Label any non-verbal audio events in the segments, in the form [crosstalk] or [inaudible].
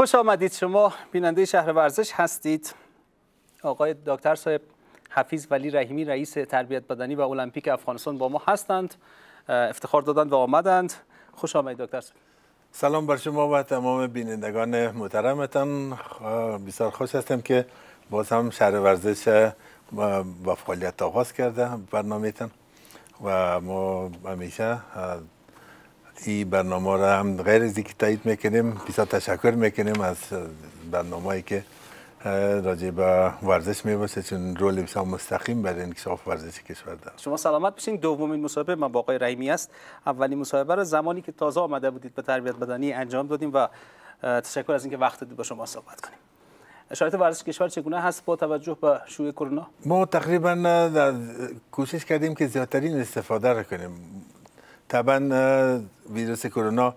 خوش آمدید شما بیننده شهر ورزش هستید آقای دکتر صاحب حفیظ ولی رحیمی رئیس تربیت بدنی و المپیک افغانستان با ما هستند افتخار دادند و آمدند خوش آمدید دکتر صاحب سلام بر شما و تمام بینندگان محترمتان بسیار خوش هستم که باز هم شهر ورزش با فعالیت آغاز کرده برنامه و ما همیشه این برنامه را هم غیر از اینکه تایید میکنیم بسیار تشکر میکنیم از برنامه که راجع به ورزش میباشه چون رول بسیار مستقیم برای انکشاف ورزش کشور داره شما سلامت بشین دومین مصاحبه من با آقای رحیمی است اولین مصاحبه را زمانی که تازه آمده بودید به تربیت بدنی انجام دادیم و تشکر از اینکه وقت دید با شما صحبت کنیم شرایط ورزش کشور چگونه هست با توجه به شوی کرونا ما تقریبا کوشش کردیم که زیادترین استفاده را کنیم طبعا ویروس کرونا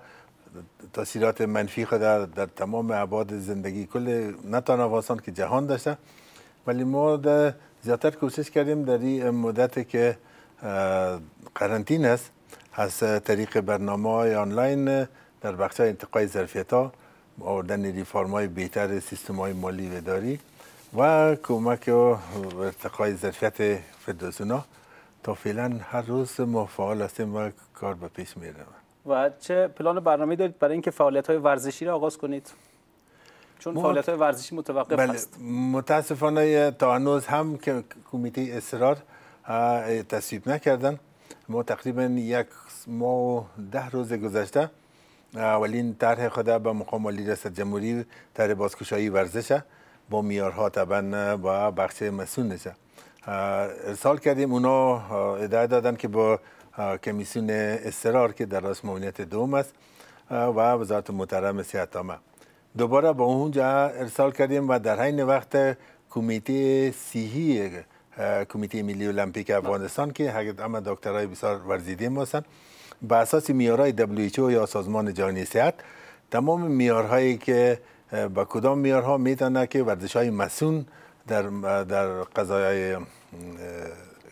تاثیرات منفی خود در, در تمام عباد زندگی کل نه تنها که جهان داشته ولی ما در زیادتر کوشش کردیم در این مدت که قرنطین است از طریق برنامه های آنلاین در بخش انتقای ظرفیت ها آوردن ریفارم های بهتر سیستم های مالی و داری و کمک و ارتقای ظرفیت فردوسونا تا فعلا هر روز ما فعال هستیم و کار به پیش میرم و چه پلان برنامه دارید برای اینکه فعالیت های ورزشی را آغاز کنید چون فعالیت های ورزشی متوقف بله. هست متاسفانه تا هنوز هم که کمیته اصرار تصویب نکردن ما تقریبا یک ماه و ده روز گذشته اولین طرح خدا به مقام علی جمهوری طرح بازکشایی ورزشه با میارها طبعا با بخش مسئول نشه ارسال کردیم اونا ادعا دادن که با کمیسیون اصرار که در راست مونیت دوم است و وزارت محترم آمه دوباره با اونجا ارسال کردیم و در این وقت کمیته سیهی کمیته ملی المپیک افغانستان که حقیقت اما دکترای بسیار ورزیدیم هستند به اساس میارهای WHO یا سازمان جهانی صحت تمام میارهایی که با کدام میارها میتونه که ورزش های مسون در در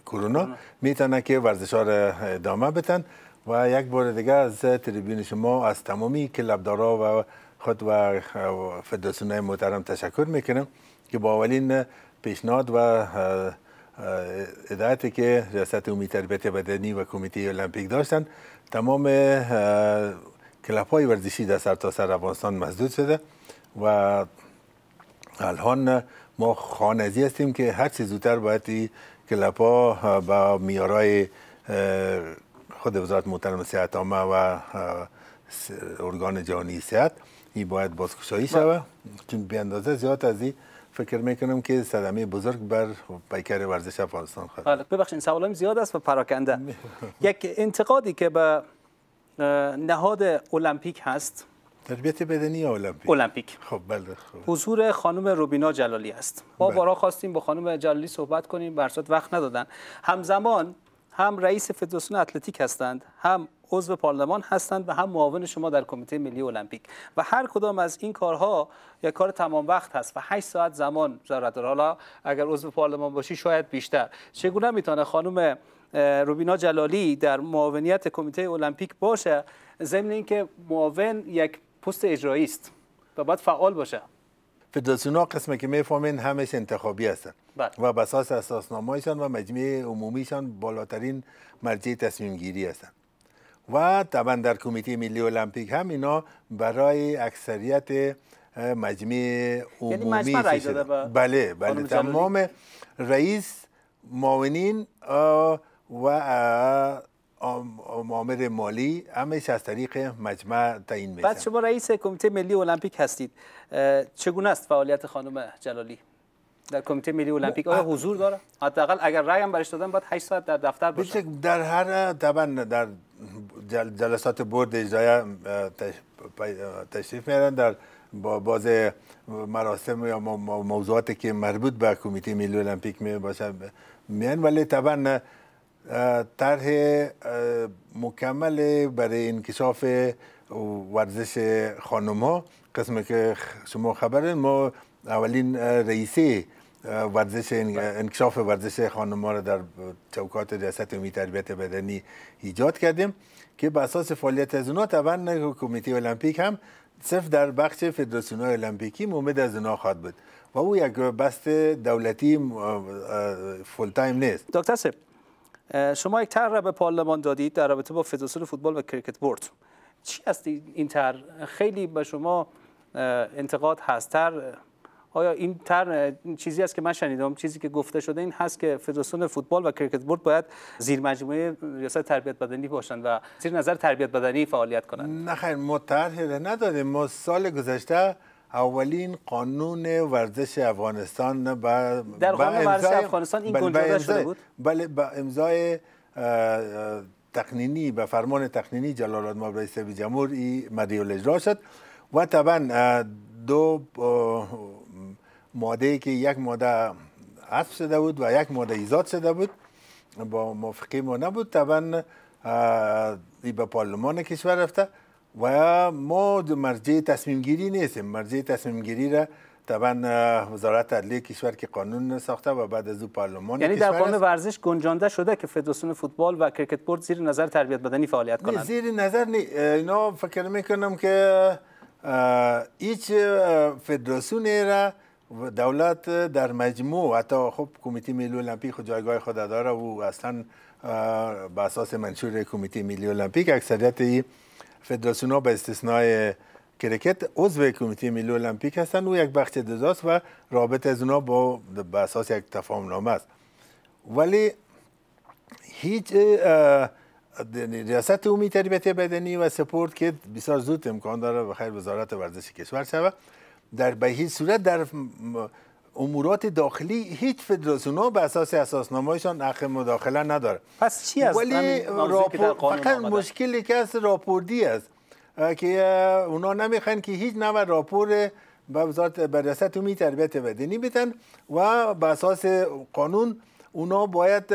کرونا میتونه که ورزش ها را ادامه بتن و یک بار دیگه از تریبیون شما از تمامی کلبدارا و خود و فدراسیون محترم تشکر میکنم که با اولین پیشنهاد و ادایتی که ریاست عمومی تربیت بدنی و کمیته المپیک داشتن تمام کلپ های ورزشی در تا سر افغانستان مزدود شده و الان ما خانزی هستیم که هر چیز زودتر باید کلپا با میارای خود وزارت محترم صحت و ارگان جهانی صحت این باید بازگشایی بله. شود چون به اندازه زیاد از این فکر میکنم که صدمه بزرگ بر پیکر ورزش افغانستان خواهد بله ببخشید سوالم زیاد است و پراکنده [laughs] یک انتقادی که به نهاد المپیک هست تربیت بدنی یا المپیک المپیک خب بله خب. حضور خانم روبینا جلالی است ما برای بله. خواستیم با خانم جلالی صحبت کنیم برسات وقت ندادن همزمان هم رئیس فدراسیون اتلتیک هستند هم عضو پارلمان هستند و هم معاون شما در کمیته ملی المپیک و هر کدام از این کارها یک کار تمام وقت هست و 8 ساعت زمان ضرورت حالا اگر عضو پارلمان باشی شاید بیشتر چگونه میتونه خانم روبینا جلالی در معاونیت کمیته المپیک باشه ضمن اینکه معاون یک پست اجرایی است و باید فعال باشه فدراسیون ها قسمه که میفهمین همش انتخابی هستن بله. و بساس اساسنامایشان و مجمع عمومیشان بالاترین مرجع تصمیم گیری هستن و طبعا در کمیته ملی المپیک هم اینا برای اکثریت یعنی مجمع عمومی یعنی بله بله تمام رئیس معاونین و معامل مالی همش از طریق مجمع تعیین میشه بعد شما رئیس کمیته ملی المپیک هستید چگونه است فعالیت خانم جلالی در کمیته ملی المپیک آیا حضور داره حداقل اگر رأی هم برش دادن باید 8 ساعت در دفتر باشه در هر طبعا در جلسات برد اجرایی تشریف میارن در با باز مراسم یا موضوعاتی که مربوط به کمیته ملی المپیک می باشه میان ولی طبعا طرح مکمل برای انکشاف ورزش خانم ها قسم که شما خبرین ما اولین رئیسی ورزش انکشاف ورزش خانم ها را در چوکات ریاست امید تربیت بدنی ایجاد کردیم که به اساس فعالیت از اونا طبعا کمیته المپیک هم صرف در بخش فدراسیون المپیکی مومد از اونا خواهد بود و او یک بست دولتی فول تایم نیست دکتر شما یک طرح به پارلمان دادید در رابطه با فدراسیون فوتبال و کرکت بورد چی هست این طرح خیلی به شما انتقاد هست تر آیا این تر چیزی است که من شنیدم چیزی که گفته شده این هست که فدراسیون فوتبال و کرکت بورد باید زیر مجموعه ریاست تربیت بدنی باشند و زیر نظر تربیت بدنی فعالیت کنند نه خیر ما طرح ما سال گذشته اولین قانون ورزش افغانستان با در قانون ورزش افغانستان این بله، شده بود بله با امضای تقنینی به فرمان تقنینی جلال الدین رئیس جمهور ای مدیول شد و طبعا دو ماده که یک ماده حذف شده بود و یک ماده ایزاد شده بود با موافقه ما نبود طبعا ای به پارلمان کشور رفته و ما مرجع تصمیم گیری نیستیم مرجع تصمیم گیری را طبعا وزارت عدلی کشور که قانون ساخته و بعد از او پارلمان یعنی در قانون ورزش گنجانده شده که فدراسیون فوتبال و کرکت بورد زیر نظر تربیت بدنی فعالیت کنند زیر نظر نی اینا فکر میکنم که هیچ فدراسیون را دولت در مجموع حتی خب کمیته ملی المپیک خود جایگاه خود داره و اصلا به اساس منشور کمیته ملی المپیک اکثریت فدراسیون ها به استثنای کرکت عضو کمیته ملی المپیک هستند او یک بخش دزاست و رابطه از اونا با اساس یک تفاهم نامه است ولی هیچ یعنی ریاست عمومی تربیت بدنی و سپورت که بسیار زود امکان داره و خیر وزارت ورزش کشور شود در به هیچ صورت در امورات داخلی هیچ فدراسیون ها به اساس اساسنامه‌شان حق مداخله نداره پس چی است ولی راپور... فقط مشکلی که از راپوردی است که اونا نمیخوان که هیچ نوع راپور به وزارت بررست و تربیت بدنی بتن و به اساس قانون اونا باید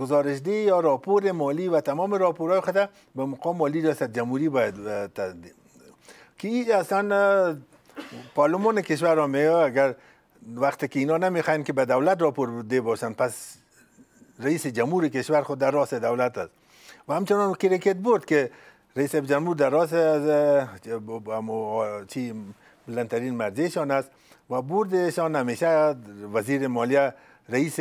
گزارشدی یا راپور مالی و تمام راپورهای خود به مقام مالی ریاست جمهوری باید تقدیم که اصلا پارلمان کشور آمریکا اگر وقتی که اینا نمیخواین که به دولت راپور باشن پس رئیس جمهور کشور خود در راست دولت است و همچنان کرکت برد که رئیس جمهور در راست از چی بلندترین مرزیشان است و بردشان همیشه وزیر مالیه رئیس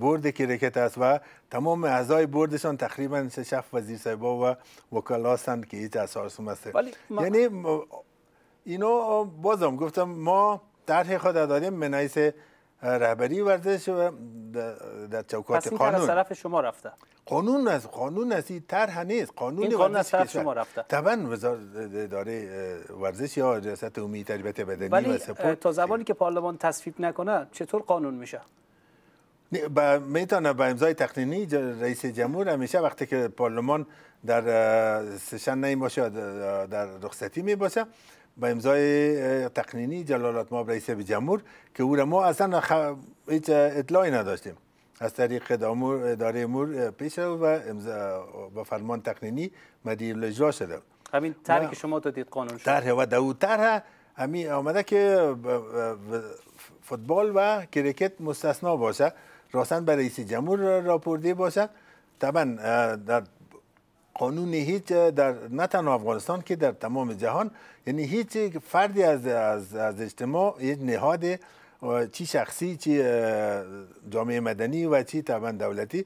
برد کرکت است و تمام اعضای بردشان تقریبا شف وزیر سایبا و وکلا هستند که هیچ اساس است یعنی اینا بازم گفتم ما طرح خود داریم به نایس رهبری ورزش و در چوکات پس قانون طرف شما رفته قانون از قانون از این طرح نیست قانون این قانون از طرف شما رفته طبعا وزارت اداره ورزش یا ریاست عمومی تربیت بدنی و سپورت تا زمانی که پارلمان تصفیب نکنه چطور قانون میشه با میتونه با امضای تقنینی رئیس جمهور همیشه وقتی که پارلمان در سشن نیم باشه در رخصتی می باشه به امضای تقنینی جلالت ما رئیس جمهور که او ما اصلا خ... هیچ اطلاعی نداشتیم از طریق دامور اداره امور پیش و امضا با فرمان تقنینی مدیر اجرا شده همین طرحی که شما دادید قانون شد طرح و دو طرح همین آمده که فوتبال و کرکت مستثنا باشه راستن به رئیس جمهور راپورده باشه طبعا در قانون هیچ در نه تنها افغانستان که در تمام جهان یعنی هیچ فردی از از, اجتماع یک نهاد چی شخصی چی جامعه مدنی و چی طبعا دولتی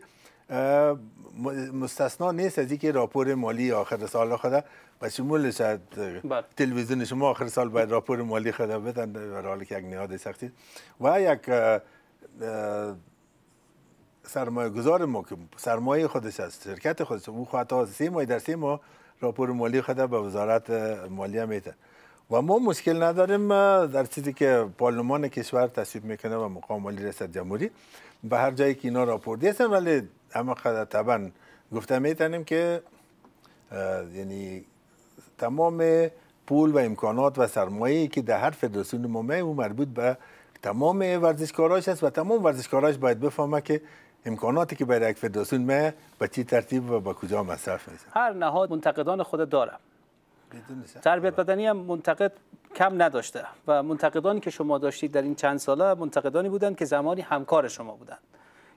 مستثنا نیست از اینکه راپور مالی آخر سال خدا و شمول شد بله. تلویزیون شما آخر سال باید راپور مالی خدا بدن در که یک نهاد شخصی و یک سرمایه گذار ما که سرمایه خودش است شرکت خودش او خواهد سه ماه در سه ماه راپور مالی خود به وزارت مالی میده و ما مشکل نداریم در چیزی که پارلمان کشور تصویب میکنه و مقام مالی ریاست جمهوری به هر جایی که اینا راپور دیستن ولی اما خدا طبعا گفته میتنیم که یعنی تمام پول و امکانات و سرمایه که در هر فدراسیون ما او مربوط به تمام ورزشکاراش است و تمام ورزشکاراش باید بفهمه که امکاناتی که برای یک فدراسیون ما به چی ترتیب و با کجا مصرف میشه هر نهاد منتقدان خود داره تربیت بدنی هم منتقد کم نداشته و منتقدانی که شما داشتید در این چند ساله منتقدانی بودند که زمانی همکار شما بودند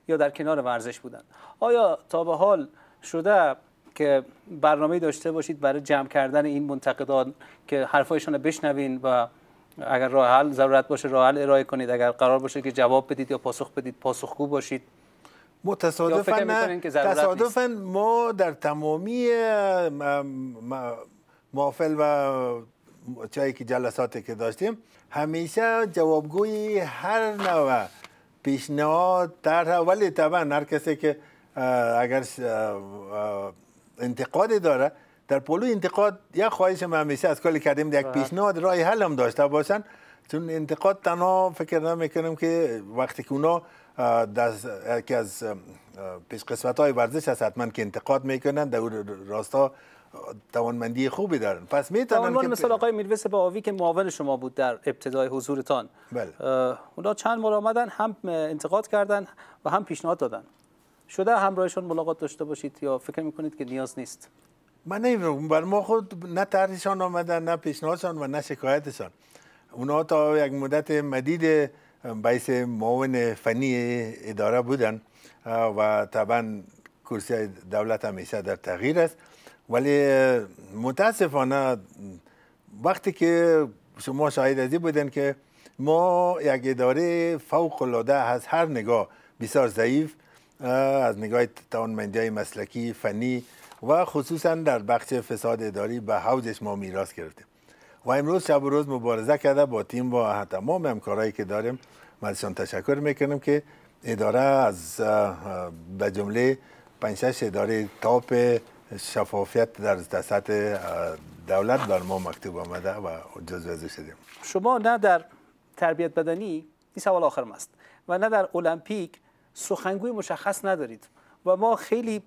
یا در کنار ورزش بودند آیا تا به حال شده که برنامه داشته باشید برای جمع کردن این منتقدان که حرفایشان رو بشنوین و اگر راه حل ضرورت باشه راه حل ارائه کنید اگر قرار باشه که جواب بدید یا پاسخ بدید پاسخگو باشید متصادفا نه تصادفا ما در تمامی محافل و چایی که جلساتی که داشتیم همیشه جوابگوی هر نوع پیشنهاد در ولی طبعا هر کسی که اگر انتقادی داره در پولو انتقاد یک خواهش من همیشه از کلی کردیم یک پیشنهاد رای حل هم داشته باشن چون انتقاد تنها فکر نمیکنم که وقتی که اونا که از پیش قسمت های ورزش هست حتما که انتقاد میکنن در راستا توانمندی خوبی دارن پس میتونن که مثل آقای میرویس آوی که معاون شما بود در ابتدای حضورتان بله اونا چند بار آمدن هم انتقاد کردن و هم پیشنهاد دادن شده همراهشون ملاقات داشته باشید یا فکر میکنید که نیاز نیست من نمیدونم بر ما خود نه طرحشان آمدن نه پیشنهادشان و نه شکایتشان اونا تا یک مدت مدید باعث معاون فنی اداره بودن و طبعا کرسی دولت همیشه در تغییر است ولی متاسفانه وقتی که شما شاهد ازی بودن که ما یک اداره فوق العاده از هر نگاه بسیار ضعیف از نگاه توانمندی مسلکی فنی و خصوصا در بخش فساد اداری به حوزش ما میراث گرفتیم و امروز شب و روز مبارزه کرده با تیم و تمام همکارایی که داریم مدیشان تشکر میکنم که اداره از به جمله شش اداره تاپ شفافیت در سطح دولت بر ما مکتوب آمده و جز از شدیم شما نه در تربیت بدنی این سوال آخر است و نه در المپیک سخنگوی مشخص ندارید و ما خیلی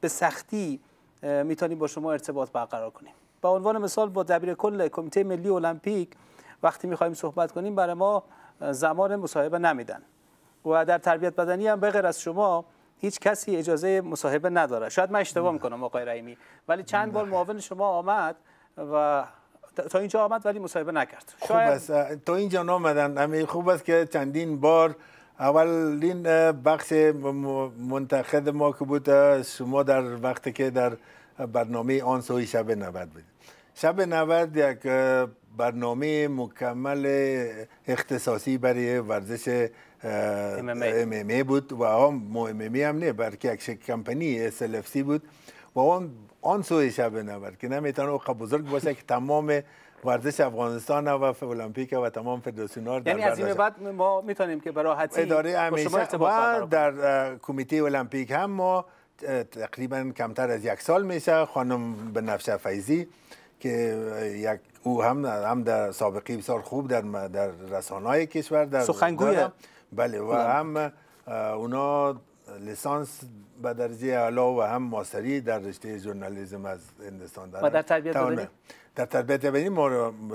به سختی میتونیم با شما ارتباط برقرار کنیم به عنوان مثال با دبیر کل کمیته ملی المپیک وقتی میخوایم صحبت کنیم برای ما زمان مصاحبه نمیدن و در تربیت بدنی هم بغیر از شما هیچ کسی اجازه مصاحبه نداره شاید من اشتباه میکنم آقای رحیمی ولی چند بار معاون شما آمد و تا اینجا آمد ولی مصاحبه نکرد خوب است تا اینجا نامدن همه خوب است که چندین بار اولین بخش منتخب ما که بود شما در وقتی که در برنامه آن سوی شب نوید بدیم شب نوید یک برنامه مکمل اختصاصی برای ورزش MMA بود و هم MMA هم نه بلکه یک کمپنی SLFC بود و آن آن سوی شب نوید که نمیتونه اوقع بزرگ باشه که تمام ورزش افغانستان و المپیک و تمام فدراسیون ها در یعنی از این بعد ما میتونیم که برای اداره همیشه و در کمیته المپیک هم ما تقریبا کمتر از یک سال میشه خانم بنفشه فیزی که یک او هم هم در سابقه بسیار خوب در در رسانه‌های کشور در سخنگوی بله و بله. هم اونا لیسانس به درجه اعلی و هم ماستری در رشته ژورنالیسم از هندستان دارن و در تربیت بنی در تربیت ما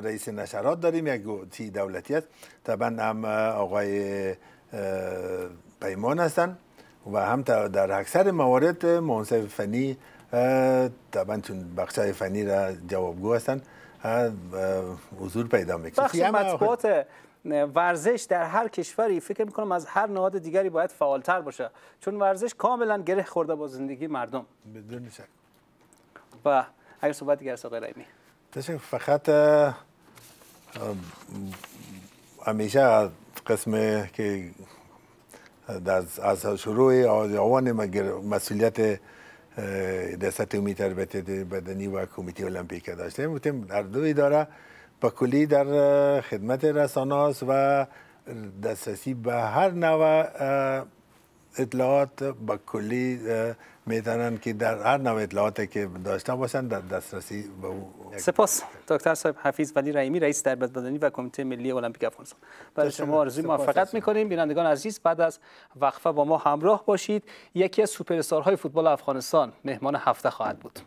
رئیس نشرات داریم یک تی دولتی است طبعا هم آقای پیمان هستن و هم در اکثر موارد منصف فنی طبعا چون بخشای فنی را جوابگو هستن حضور پیدا میکنه بخش مطبوعات ورزش در هر کشوری فکر میکنم از هر نهاد دیگری باید فعالتر باشه چون ورزش کاملا گره خورده با زندگی مردم بدون شک و اگر صحبت دیگر آقای رایمی تشکر فقط همیشه قسم که از شروع ما مسئولیت در سطح تربیت بدنی و کمیته المپیک داشتیم گفتیم در دو اداره به کلی در خدمت رسانه و دسترسی به هر نوع اطلاعات با کلی میتونن که در هر نوع اطلاعاتی که داشته باشن در دسترسی به او سپاس دکتر صاحب حفیظ ولی رحیمی رئیس دربت بدنی و کمیته ملی المپیک افغانستان برای شما آرزوی موفقیت میکنیم بینندگان عزیز بعد از وقفه با ما همراه باشید یکی از های فوتبال افغانستان مهمان هفته خواهد بود